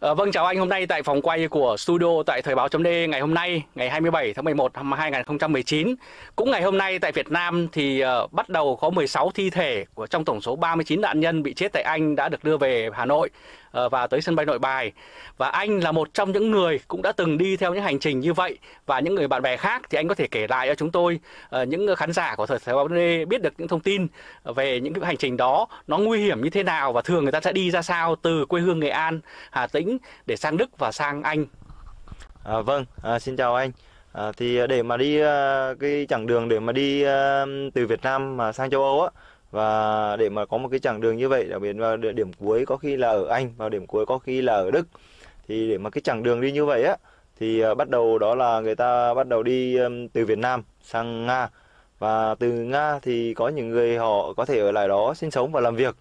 Ờ, vâng chào anh, hôm nay tại phòng quay của studio tại Thời báo .d ngày hôm nay, ngày 27 tháng 11 năm 2019. Cũng ngày hôm nay tại Việt Nam thì ờ, bắt đầu có 16 thi thể của trong tổng số 39 nạn nhân bị chết tại Anh đã được đưa về Hà Nội ờ, và tới sân bay Nội Bài. Và anh là một trong những người cũng đã từng đi theo những hành trình như vậy và những người bạn bè khác thì anh có thể kể lại cho chúng tôi những khán giả của Thời báo .d biết được những thông tin về những cái hành trình đó nó nguy hiểm như thế nào và thường người ta sẽ đi ra sao từ quê hương Nghệ An, Hà Tĩnh Tĩnh để sang Đức và sang Anh. À, vâng, à, xin chào anh. À, thì để mà đi à, cái chặng đường để mà đi à, từ Việt Nam mà sang châu Âu á và để mà có một cái chặng đường như vậy đặc biệt là điểm cuối có khi là ở Anh và điểm cuối có khi là ở Đức thì để mà cái chặng đường đi như vậy á thì à, bắt đầu đó là người ta bắt đầu đi à, từ Việt Nam sang Nga và từ Nga thì có những người họ có thể ở lại đó sinh sống và làm việc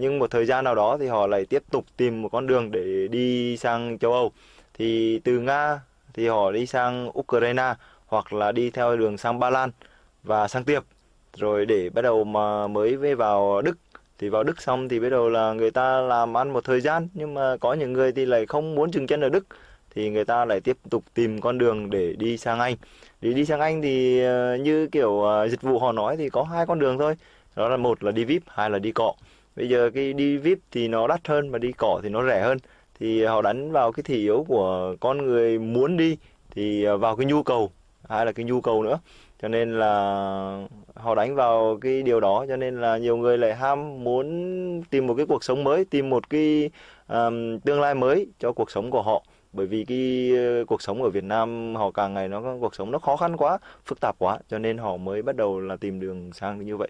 nhưng một thời gian nào đó thì họ lại tiếp tục tìm một con đường để đi sang châu Âu thì từ Nga thì họ đi sang Ukraine hoặc là đi theo đường sang Ba Lan và sang Tiệp rồi để bắt đầu mà mới về vào Đức thì vào Đức xong thì bắt đầu là người ta làm ăn một thời gian nhưng mà có những người thì lại không muốn dừng chân ở Đức thì người ta lại tiếp tục tìm con đường để đi sang Anh. Để đi sang Anh thì ờ, như kiểu ờ, dịch vụ họ nói thì có hai con đường thôi. Đó là một là đi VIP, hai là đi cọ bây giờ cái đi vip thì nó đắt hơn mà đi cỏ thì nó rẻ hơn thì họ đánh vào cái thị yếu của con người muốn đi thì à, vào cái nhu cầu hay là cái nhu cầu nữa cho nên là họ đánh vào cái điều đó cho nên là nhiều người lại ham muốn tìm một cái cuộc sống mới tìm một cái um, tương lai mới cho cuộc sống của họ bởi vì cái ờ, cuộc sống ở Việt Nam họ càng ngày nó cuộc sống nó khó khăn quá phức tạp quá cho nên họ mới bắt đầu là tìm đường sang như vậy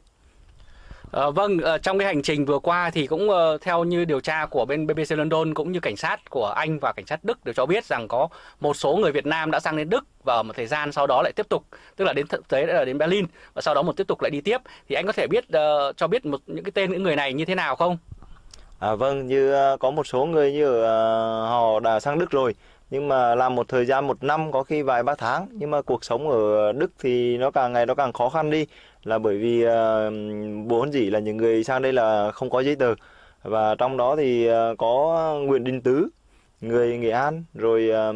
À, vâng, ờ, trong cái hành trình vừa qua thì cũng uh, theo như điều tra của bên BBC London cũng như cảnh sát của Anh và cảnh sát Đức đều cho biết rằng có một số người Việt Nam đã sang đến Đức và một thời gian sau đó lại tiếp tục, tức là đến thực tế là đến Berlin và sau đó một tiếp tục lại đi tiếp. Thì anh có thể biết uh, cho biết một những cái tên những người này như thế nào không? À, vâng, như uh, có một số người như uh, họ đã sang Đức rồi nhưng mà làm một thời gian một năm có khi vài ba tháng nhưng mà cuộc sống ở Đức thì nó càng ngày nó càng khó khăn đi là bởi vì ờ, bốn dĩ là những người sang đây là không có giấy tờ và trong đó thì ờ, có Nguyễn Đình Tứ người Nghệ An rồi ờ,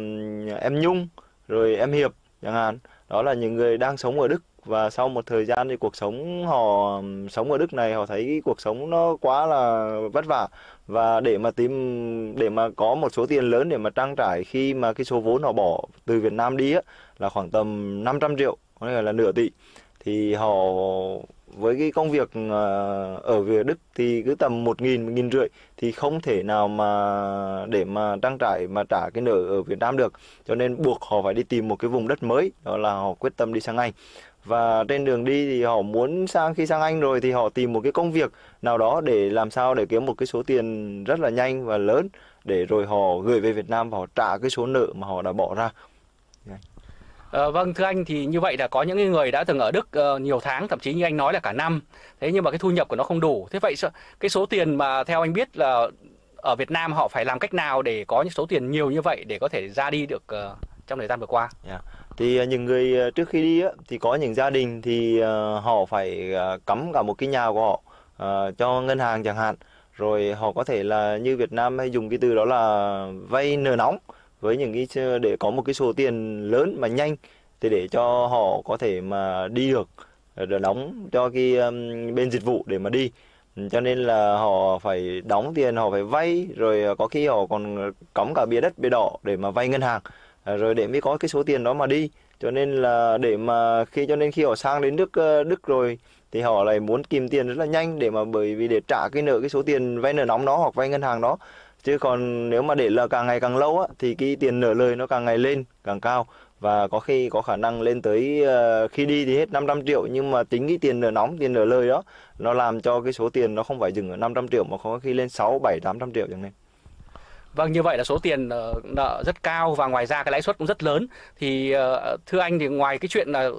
em Nhung rồi em Hiệp chẳng hạn đó là những người đang sống ở Đức và sau một thời gian thì cuộc sống họ sống ở Đức này họ thấy cuộc sống nó quá là vất vả và để mà tìm để mà có một số tiền lớn để mà trang trải khi mà cái số vốn họ bỏ từ Việt Nam đi á, là khoảng tầm 500 triệu có nghĩa là nửa tỷ thì họ với cái công việc ờ, ở về Đức thì cứ tầm một nghìn một nghìn rưỡi thì không thể nào mà để mà trang trải mà trả cái nợ ở Việt Nam được cho nên buộc họ phải đi tìm một cái vùng đất mới đó là họ quyết tâm đi sang Anh và trên đường đi thì họ muốn sang khi sang Anh rồi thì họ tìm một cái công việc nào đó để làm sao để kiếm một cái số tiền rất là nhanh và lớn để rồi họ gửi về Việt Nam và họ trả cái số nợ mà họ đã bỏ ra Ờ, vâng thưa anh thì như vậy là có những người đã từng ở Đức ờ, nhiều tháng thậm chí như anh nói là cả năm thế nhưng mà cái thu nhập của nó không đủ thế vậy cái số tiền mà theo anh biết là ở Việt Nam họ phải làm cách nào để có những số tiền nhiều như vậy để có thể ra đi được ờ, trong thời gian vừa qua yeah. Dạ. thì những người trước khi đi thì có những gia đình thì họ phải cắm cả một cái nhà của họ cho ngân hàng chẳng hạn rồi họ có thể là như Việt Nam hay dùng cái từ đó là vay nợ nóng với những cái để có một cái số tiền lớn mà nhanh thì để cho họ có thể mà đi được rồi ờ, đóng cho cái um, bên dịch vụ để mà đi cho nên là họ phải đóng tiền họ phải vay rồi ờ, có khi họ còn cõng cả bia đất bia đỏ để mà vay ngân hàng ờ, rồi để mới có cái số tiền đó mà đi cho nên là để mà khi cho nên khi họ sang đến Đức Đức rồi thì họ lại muốn kiếm tiền rất là nhanh để mà bởi vì để trả cái nợ cái số tiền vay nợ nóng đó hoặc vay ngân hàng đó chứ còn nếu mà để là càng ngày càng lâu á thì cái tiền nợ lời nó càng ngày lên càng cao và có khi có khả năng lên tới uh, khi đi thì hết 500 triệu nhưng mà tính cái tiền nợ nóng tiền nợ lời đó nó làm cho cái số tiền nó không phải dừng ở 500 triệu mà có khi lên 6 7 800 triệu chẳng hạn. Vâng như vậy là số tiền ờ, nợ rất cao và ngoài ra cái lãi suất cũng rất lớn thì ờ, thưa anh thì ngoài cái chuyện là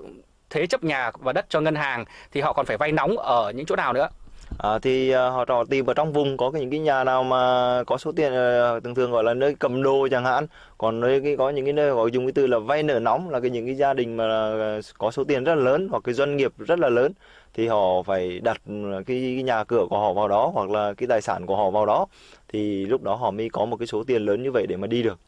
thế chấp nhà và đất cho ngân hàng thì họ còn phải vay nóng ở những chỗ nào nữa? À, thì à, họ trò tìm ở trong vùng có cái những cái nhà nào mà có số tiền à, thường thường gọi là nơi cầm đồ chẳng hạn còn nơi cái có những cái nơi gọi dùng cái từ là vay nợ nóng là cái những cái gia đình mà à, có số tiền rất là lớn hoặc cái doanh nghiệp rất là lớn thì họ phải đặt cái, cái nhà cửa của họ vào đó hoặc là cái tài sản của họ vào đó thì lúc đó họ mới có một cái số tiền lớn như vậy để mà đi được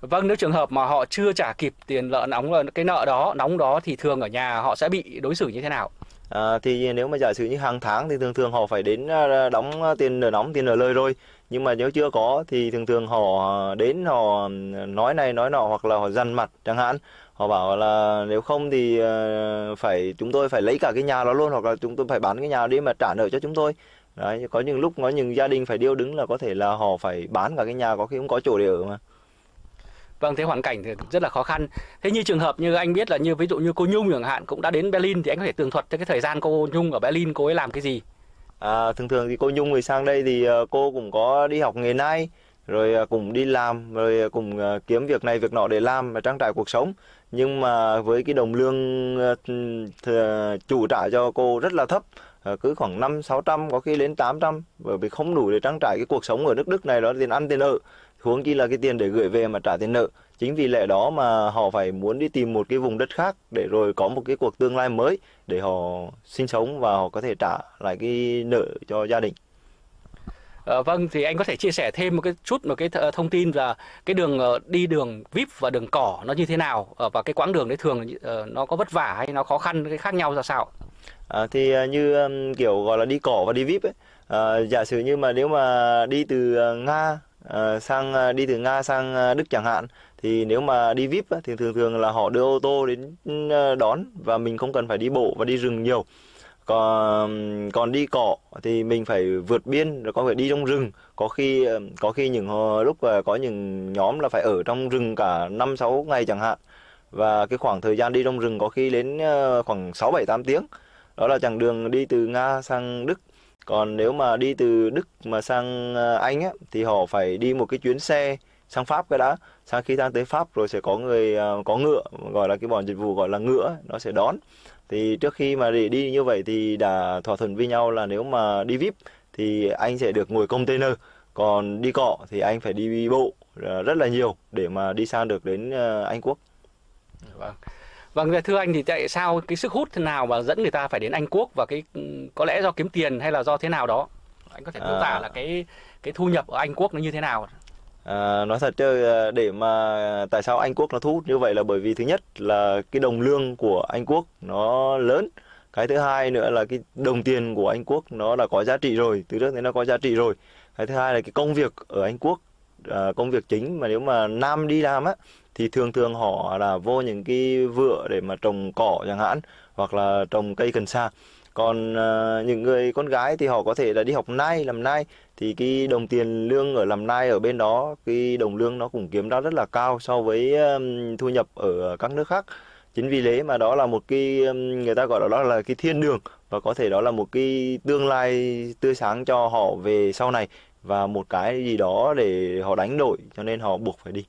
Vâng, nếu trường hợp mà họ chưa trả kịp tiền nợ nóng cái nợ đó, nóng đó thì thường ở nhà họ sẽ bị đối xử như thế nào? À, thì nếu mà giả sử như hàng tháng thì thường thường họ phải đến ờ, đóng ờ, tiền nợ nóng tiền nợ lời rồi nhưng mà nếu chưa có thì thường thường họ đến họ nói này nói nọ hoặc là họ dằn mặt chẳng hạn họ bảo là nếu không thì phải chúng tôi phải lấy cả cái nhà đó luôn hoặc là chúng tôi phải bán cái nhà đi mà trả nợ cho chúng tôi đấy có những lúc có những gia đình phải điêu đứng là có thể là họ phải bán cả cái nhà có khi không có chỗ để ở mà Vâng, thế hoàn cảnh thì rất là khó khăn. Thế như trường hợp như anh biết là như ví dụ như cô Nhung chẳng hạn cũng đã đến Berlin thì anh có thể tường thuật cho cái thời gian cô Nhung ở Berlin cô ấy làm cái gì? À, thường thường thì cô Nhung người sang đây thì ờ, cô cũng có đi học nghề nay rồi ờ, cùng đi làm rồi ờ, cùng kiếm việc này việc nọ để làm và trang trải cuộc sống nhưng mà với cái đồng lương chủ trả cho cô rất là thấp Ờ, cứ khoảng năm sáu trăm có khi đến tám trăm bởi vì không đủ để trang trải cái cuộc sống ở nước Đức này đó tiền ăn tiền nợ huống chi là cái tiền để gửi về mà trả tiền nợ chính vì lẽ đó mà họ phải muốn đi tìm một cái vùng đất khác để rồi có một cái cuộc tương lai mới để họ sinh sống và họ có thể trả lại cái nợ cho gia đình À, vâng thì anh có thể chia sẻ thêm một cái chút một cái ờ, thông tin là cái đường đi đường vip và đường cỏ nó như thế nào và cái quãng đường đấy thường nó có vất vả hay nó khó khăn cái khác nhau ra sao à, thì ờ, như um, kiểu gọi là đi cỏ và đi vip ấy à, giả sử như mà nếu mà đi từ nga à, sang đi từ nga sang đức chẳng hạn thì nếu mà đi vip thì thường thường là họ đưa ô tô đến đón và mình không cần phải đi bộ và đi rừng nhiều còn còn đi cỏ thì mình phải vượt biên rồi có phải đi trong rừng có khi có khi những lúc có những nhóm là phải ở trong rừng cả năm sáu ngày chẳng hạn và cái khoảng thời gian đi trong rừng có khi đến khoảng sáu bảy tám tiếng đó là chặng đường đi từ nga sang đức còn nếu mà đi từ đức mà sang ờ, anh á thì họ phải đi một cái chuyến xe sang pháp cái đã sau khi sang tới pháp rồi sẽ có người ờ, có ngựa gọi là cái bọn dịch vụ gọi là ngựa nó sẽ đón thì trước khi mà để đi như vậy thì đã thỏa thuận với nhau là nếu mà đi vip thì anh sẽ được ngồi container còn đi cọ thì anh phải đi bộ ờ, rất là nhiều để mà đi sang được đến Anh Quốc. Vâng. Vâng, thưa anh thì tại sao cái sức hút thế nào mà dẫn người ta phải đến Anh Quốc và cái có lẽ do kiếm tiền hay là do thế nào đó? Anh có thể mô tả à... là cái cái thu nhập ở Anh Quốc nó như thế nào? À, nói thật chứ ờ, để mà tại sao Anh Quốc nó thu hút như vậy là bởi vì thứ nhất là cái đồng lương của Anh Quốc nó lớn cái thứ hai nữa là cái đồng tiền của Anh Quốc nó là có giá trị rồi từ trước đến nó có giá trị rồi cái thứ hai là cái công việc ở Anh Quốc ờ, công việc chính mà nếu mà nam đi làm á thì thường thường họ là vô những cái vựa để mà trồng cỏ chẳng hạn hoặc là trồng cây cần sa còn ờ, những người con gái thì họ có thể là đi học nai làm nai thì cái đồng tiền lương ở làm nai ở bên đó cái đồng lương nó cũng kiếm ra rất là cao so với thu nhập ở các nước khác chính vì thế mà đó là một cái người ta gọi đó là cái thiên đường và có thể đó là một cái tương lai tươi sáng cho họ về sau này và một cái gì đó để họ đánh đổi cho nên họ buộc phải đi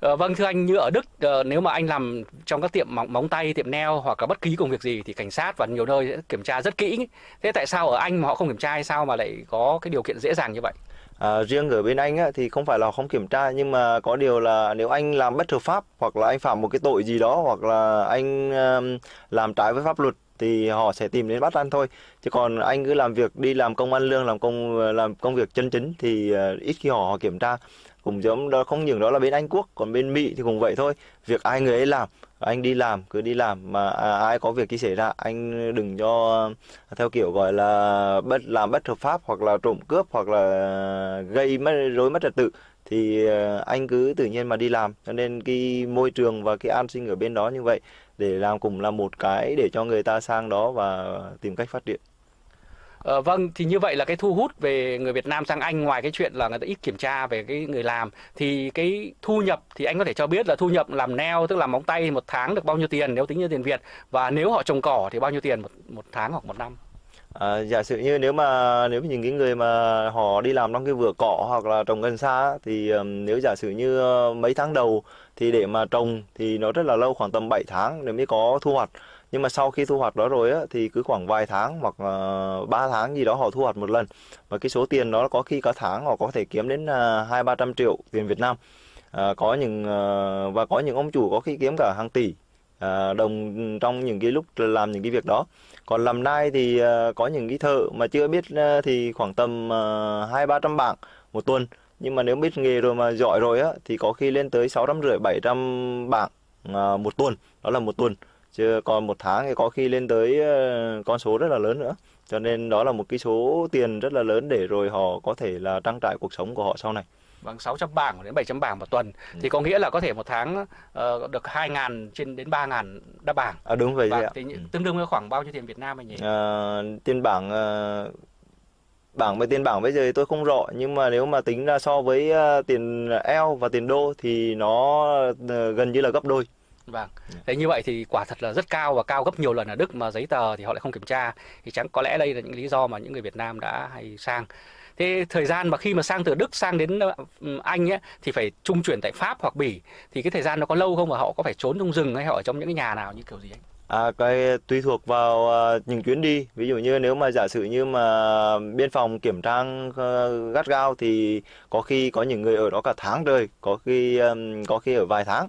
Ờ, vâng thưa anh như ở Đức ờ, nếu mà anh làm trong các tiệm móng, móng tay, tiệm nail hoặc là bất kỳ công việc gì thì cảnh sát và nhiều nơi sẽ kiểm tra rất kỹ. Thế tại sao ở Anh mà họ không kiểm tra hay sao mà lại có cái điều kiện dễ dàng như vậy? À, riêng ở bên Anh á, thì không phải là không kiểm tra nhưng mà có điều là nếu anh làm bất hợp pháp hoặc là anh phạm một cái tội gì đó hoặc là anh um, làm trái với pháp luật thì họ sẽ tìm đến bắt anh thôi chứ còn anh cứ làm việc đi làm công ăn lương làm công ờ, làm công việc chân chính thì uh, ít khi họ, họ kiểm tra cũng giống đó không những đó là bên Anh Quốc còn bên Mỹ thì cũng vậy thôi việc ai người ấy làm anh đi làm cứ đi làm mà à, ai có việc gì xảy ra anh đừng cho theo kiểu gọi là bất làm bất hợp pháp hoặc là trộm cướp hoặc là gây mất rối mất trật tự thì à, anh cứ tự nhiên mà đi làm cho nên cái môi trường và cái an sinh ở bên đó như vậy để làm cùng là một cái để cho người ta sang đó và tìm cách phát triển Ờ, vâng, thì như vậy là cái thu hút về người Việt Nam sang Anh ngoài cái chuyện là người ta ít kiểm tra về cái người làm thì cái thu nhập thì anh có thể cho biết là thu nhập làm neo tức là móng tay một tháng được bao nhiêu tiền nếu tính như tiền Việt và nếu họ trồng cỏ thì bao nhiêu tiền một, một tháng hoặc một năm? À, giả sử như nếu mà nếu mà những cái người mà họ đi làm trong cái vừa cỏ hoặc là trồng gần xa thì um, nếu giả sử như uh, mấy tháng đầu thì để mà trồng thì nó rất là lâu khoảng tầm 7 tháng để mới có thu hoạch nhưng mà sau khi thu hoạch đó rồi á, thì cứ khoảng vài tháng hoặc uh, ờ, 3 tháng gì đó họ thu hoạch một lần và cái số tiền đó có khi cả tháng họ có thể kiếm đến ờ, hai ba trăm triệu tiền Việt Nam à, có những uh, và có những ông chủ có khi kiếm cả hàng tỷ uh, đồng trong những cái lúc làm những cái việc đó còn làm nai thì uh, có những cái thợ mà chưa biết uh, thì khoảng tầm hai ba trăm bảng một tuần nhưng mà nếu biết nghề rồi mà giỏi rồi á thì có khi lên tới sáu trăm rưỡi bảy trăm bảng uh, một tuần đó là một tuần chứ còn một tháng thì có khi lên tới ờ, con số rất là lớn nữa cho nên đó là một cái số tiền rất là lớn để rồi họ có thể là trang trải cuộc sống của họ sau này bằng vâng, 600 bảng đến 700 bảng một tuần ừ. thì có nghĩa là có thể một tháng uh, được 2 ngàn trên đến 3 ngàn đa bảng. À đúng vậy bảng, vâng, ạ. Thì, ừ. Tương đương với khoảng bao nhiêu tiền Việt Nam anh nhỉ? À, tiền bảng uh, bảng với tiền bảng bây giờ thì tôi không rõ nhưng mà nếu mà tính ra so với uh, tiền eo và tiền đô thì nó uh, gần như là gấp đôi. Vâng. Dạ. Thế như vậy thì quả thật là rất cao và cao gấp nhiều lần ở Đức mà giấy tờ thì họ lại không kiểm tra. Thì chẳng có lẽ đây là những lý do mà những người Việt Nam đã hay sang. Thế thời gian mà khi mà sang từ Đức sang đến ừ, Anh ấy, thì phải trung chuyển tại Pháp hoặc Bỉ thì cái thời gian nó có lâu không và họ có phải trốn trong rừng hay họ ở trong những cái nhà nào như kiểu gì ấy? À, cái tùy thuộc vào uh, ờ, những chuyến đi ví dụ như nếu mà giả sử như mà biên phòng kiểm tra uh, gắt gao thì có khi có những người ở đó cả tháng rồi có khi um, có khi ở vài tháng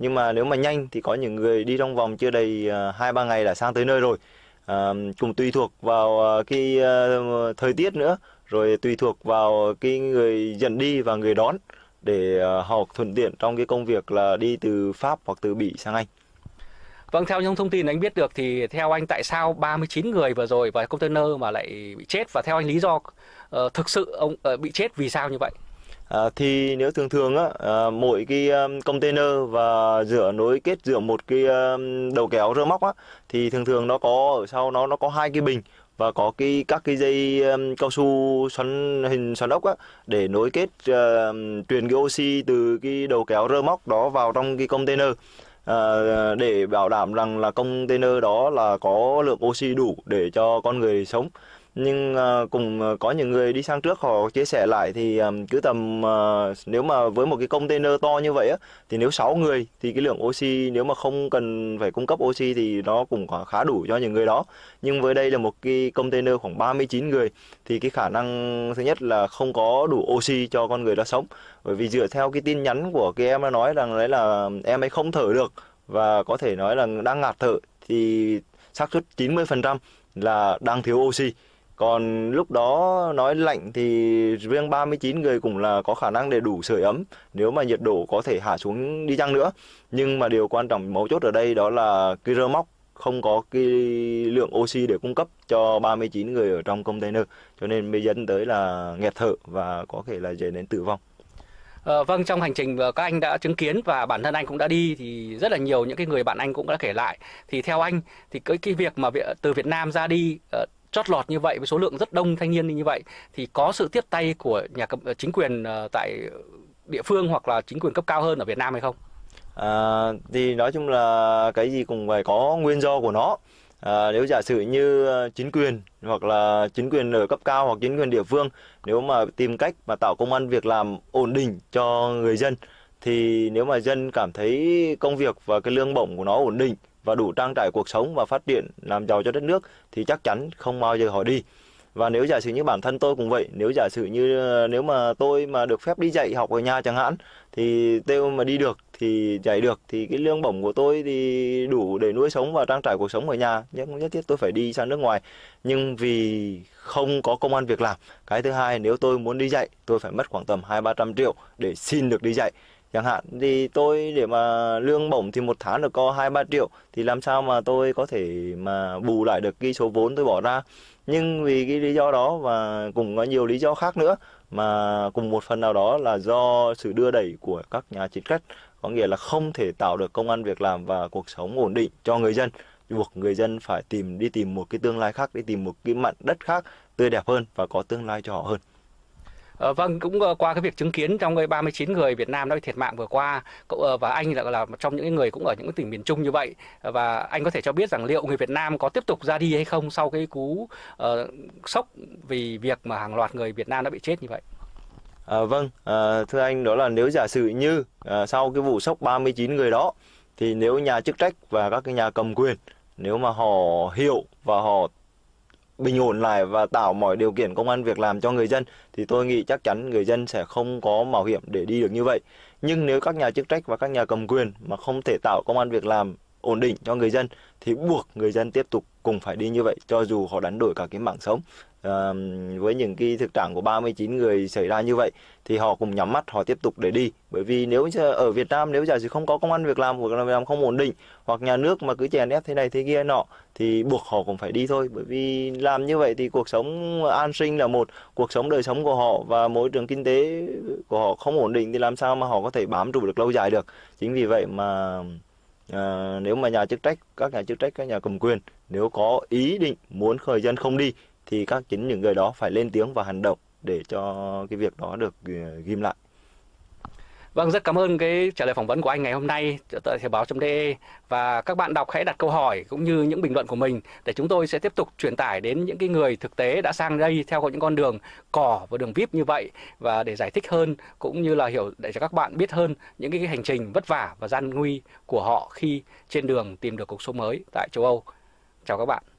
nhưng mà nếu mà nhanh thì có những người đi trong vòng chưa đầy ờ, hai ba ngày là sang tới nơi rồi à, ờ, cũng tùy thuộc vào ờ, cái thời tiết nữa rồi tùy thuộc vào cái người dẫn đi và người đón để họ thuận tiện trong cái công việc là đi từ Pháp hoặc từ Bỉ sang Anh. Vâng, theo những thông tin anh biết được thì theo anh tại sao 39 người vừa rồi và container mà lại bị chết và theo anh lý do uh, thực sự ông uh, bị chết vì sao như vậy? Ờ, thì nếu thường thường á, ờ, mỗi cái container và giữa nối kết giữa một cái đầu kéo rơ móc á, thì thường thường nó có ở sau nó nó có hai cái bình và có cái các cái dây um, cao su xoắn hình xoắn ốc á, để nối kết uh, truyền cái oxy từ cái đầu kéo rơ móc đó vào trong cái container à, để bảo đảm rằng là container đó là có lượng oxy đủ để cho con người sống nhưng ờ, cùng ờ, có những người đi sang trước họ chia sẻ lại thì cứ tầm ờ, nếu mà với một cái container to như vậy á thì nếu 6 người thì cái lượng oxy nếu mà không cần phải cung cấp oxy thì nó cũng khá đủ cho những người đó nhưng với đây là một cái container khoảng 39 người thì cái khả năng thứ nhất là không có đủ oxy cho con người đó sống bởi vì dựa theo cái tin nhắn của cái em nói rằng đấy là em ấy không thở được và có thể nói là đang ngạt thở thì xác suất 90% là đang thiếu oxy còn lúc đó nói lạnh thì riêng 39 người cũng là có khả năng để đủ sưởi ấm nếu mà nhiệt độ có thể hạ xuống đi chăng nữa. Nhưng mà điều quan trọng mấu chốt ở đây đó là cái rơ móc không có cái lượng oxy để cung cấp cho 39 người ở trong container cho nên mới dẫn tới là nghẹt thở và có thể là dễ đến tử vong. À, vâng trong hành trình các anh đã chứng kiến và bản thân anh cũng đã đi thì rất là nhiều những cái người bạn anh cũng đã kể lại thì theo anh thì cái cái việc mà từ Việt Nam ra đi ờ, chót lọt như vậy với số lượng rất đông thanh niên như vậy thì có sự tiếp tay của nhà ờ, chính quyền ờ, tại địa phương hoặc là chính quyền cấp cao hơn ở Việt Nam hay không? À, thì nói chung là cái gì cũng phải có nguyên do của nó. À, nếu giả sử như ờ, chính quyền hoặc là chính quyền ở cấp cao hoặc chính quyền địa phương nếu mà tìm cách mà tạo công an việc làm ổn định cho người dân thì nếu mà dân cảm thấy công việc và cái lương bổng của nó ổn định và đủ trang trải cuộc sống và phát triển làm giàu cho đất nước thì chắc chắn không bao giờ họ đi và nếu giả sử như bản thân tôi cũng vậy nếu giả sử như nếu mà tôi mà được phép đi dạy học ở nhà chẳng hạn thì tôi mà đi được thì dạy được thì cái lương bổng của tôi thì đủ để nuôi sống và trang trải cuộc sống ở nhà nhưng nhất thiết tôi phải đi sang nước ngoài nhưng vì không có công an việc làm cái thứ hai nếu tôi muốn đi dạy tôi phải mất khoảng tầm hai ba trăm triệu để xin được đi dạy chẳng hạn thì tôi để mà lương bổng thì một tháng được có hai ba triệu thì làm sao mà tôi có thể mà bù lại được cái số vốn tôi bỏ ra nhưng vì cái lý do đó và cũng có nhiều lý do khác nữa mà cùng một phần nào đó là do sự đưa đẩy của các nhà chính sách có nghĩa là không thể tạo được công an việc làm và cuộc sống ổn định cho người dân buộc người dân phải tìm đi tìm một cái tương lai khác đi tìm một cái mảnh đất khác tươi đẹp hơn và có tương lai cho họ hơn Ờ, vâng, cũng ờ, qua cái việc chứng kiến trong cái 39 người Việt Nam đã bị thiệt mạng vừa qua cậu ờ, và anh là là một trong những người cũng ở những tỉnh miền Trung như vậy và anh có thể cho biết rằng liệu người Việt Nam có tiếp tục ra đi hay không sau cái cú uh, sốc vì việc mà hàng loạt người Việt Nam đã bị chết như vậy. À, vâng, à, thưa anh đó là nếu giả sử như à, sau cái vụ sốc 39 người đó thì nếu nhà chức trách và các cái nhà cầm quyền nếu mà họ hiểu và họ bình ổn lại và tạo mọi điều kiện công an việc làm cho người dân thì tôi nghĩ chắc chắn người dân sẽ không có mạo hiểm để đi được như vậy. Nhưng nếu các nhà chức trách và các nhà cầm quyền mà không thể tạo công an việc làm ổn định cho người dân thì buộc người dân tiếp tục cùng phải đi như vậy cho dù họ đánh đổi cả cái mạng sống à, với những cái thực trạng của 39 người xảy ra như vậy thì họ cũng nhắm mắt họ tiếp tục để đi bởi vì nếu ở Việt Nam nếu giả sử không có công an việc làm hoặc là việc làm không ổn định hoặc nhà nước mà cứ chèn ép thế này thế kia nọ thì buộc họ cũng phải đi thôi bởi vì làm như vậy thì cuộc sống an sinh là một cuộc sống đời sống của họ và môi trường kinh tế của họ không ổn định thì làm sao mà họ có thể bám trụ được lâu dài được chính vì vậy mà à, nếu mà nhà chức trách các nhà chức trách các nhà cầm quyền nếu có ý định muốn khởi dân không đi thì các chính những người đó phải lên tiếng và hành động để cho cái việc đó được ờ, ghim lại. Vâng, rất cảm ơn cái trả lời phỏng vấn của anh ngày hôm nay tại Thời báo.de và các bạn đọc hãy đặt câu hỏi cũng như những bình luận của mình để chúng tôi sẽ tiếp tục truyền tải đến những cái người thực tế đã sang đây theo những con đường cỏ và đường vip như vậy và để giải thích hơn cũng như là hiểu để cho các bạn biết hơn những cái hành trình vất vả và gian nguy của họ khi trên đường tìm được cuộc sống mới tại châu Âu. Chào các bạn.